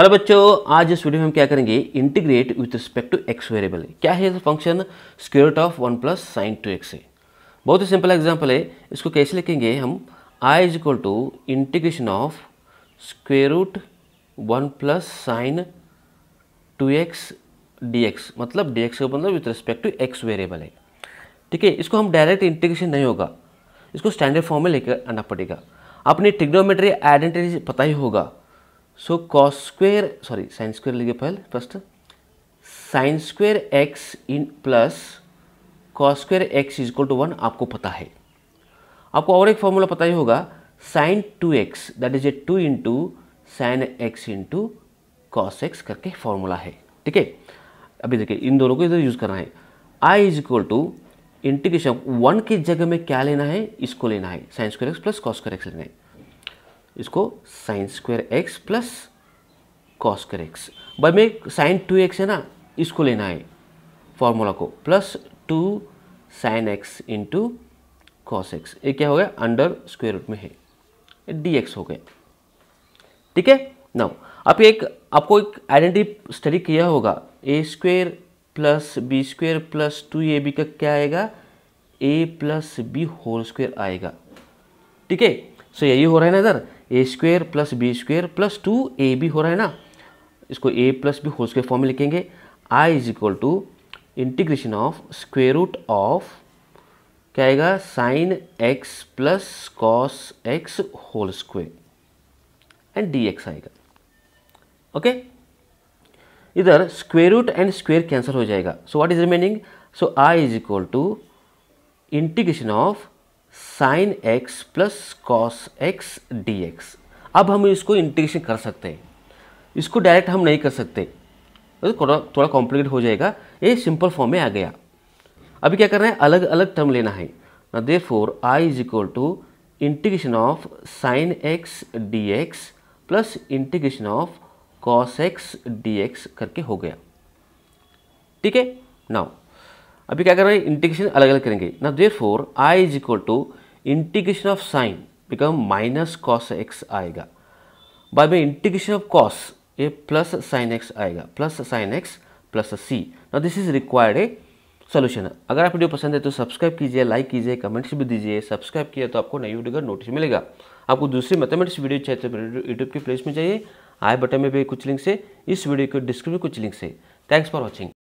hello बच्चों आज इस वीडियो में हम क्या करेंगे integrate with respect to x variable क्या है function square of one plus sine two x है बहुत ही सिंपल एग्जांपल है इसको कैसे लिखेंगे हम I is equal to integration of square root one plus sine two x d x मतलब डी एक्स का मतलब with respect to x variable है ठीक है इसको हम डायरेक्ट इंटीग्रेशन नहीं होगा इसको स्टैंडर्ड फॉर्म में लेकर आना पड़ेगा अपनी ट्रिग्नोमेट्री आइडेंटिटी पता ही होगा so cos square sorry sine square लिखे पहले फर्स्ट साइन स्क्वेयर एक्स इन plus cos square x is equal to one आपको पता है आपको और एक फॉर्मूला पता ही होगा sine two x that is a two into sine x into cos x करके फॉर्मूला है ठीक है अभी देखिए इन दोनों को इधर यूज़ करना है I is equal to integration one की जगह में क्या लेना है इसको लेना है sine square x plus cos square x लेना है इसको sine square x plus cos square x भाई में साइन टू एक्स है ना इसको लेना है फॉर्मूला को plus two sine x into cos x ये क्या हो गया अंडर स्क्वेयर रूट में है डी एक्स हो गया ठीक है नाउ आप एक आपको एक आइडेंटिटी स्टडी किया होगा a square plus b square plus two a b का क्या आएगा a plus b whole square आएगा ठीक है सो यही हो रहा है ना इधर a square plus b square plus two a भी हो रहा है ना इसको a plus b whole square form में लिखेंगे I is equal to integration of square root of क्या आएगा sine x plus cos x whole square and d x आएगा ओके इधर square root and square cancel हो जाएगा so what is remaining so I is equal to integration of sine x plus cos x d x अब हम इसको integration कर सकते हैं इसको डायरेक्ट हम नहीं कर सकते तो थोड़ा थोड़ा कॉम्प्लिकेट हो जाएगा ये सिंपल फॉर्म में आ गया अभी क्या करना है अलग अलग टर्म लेना है therefore I is equal to integration of sine x d x plus integration of cos x d x करके हो गया ठीक है नाउ अभी क्या करेंगे इंटीग्रेशन अलग अलग करेंगे ना therefore I is equal to integration of sine become minus cos x आएगा बाद में इंटीग्रेशन ऑफ कॉस ये प्लस साइन एक्स आएगा plus sine x plus c ना this is required a solution अगर आप वीडियो पसंद है तो सब्सक्राइब कीजिए लाइक कीजिए कमेंट्स भी दीजिए सब्सक्राइब किया तो आपको नई वीडियो का नोटिस मिलेगा आपको दूसरी मैथमेटिक्स वीडियो चाहिए तो यूट्यूब के प्लेस में चाहिए आई बटन में भी कुछ लिंक से इस वीडियो के डिस्क्रिप्शन में कुछ लिंक से थैंक्स फॉर वॉचिंग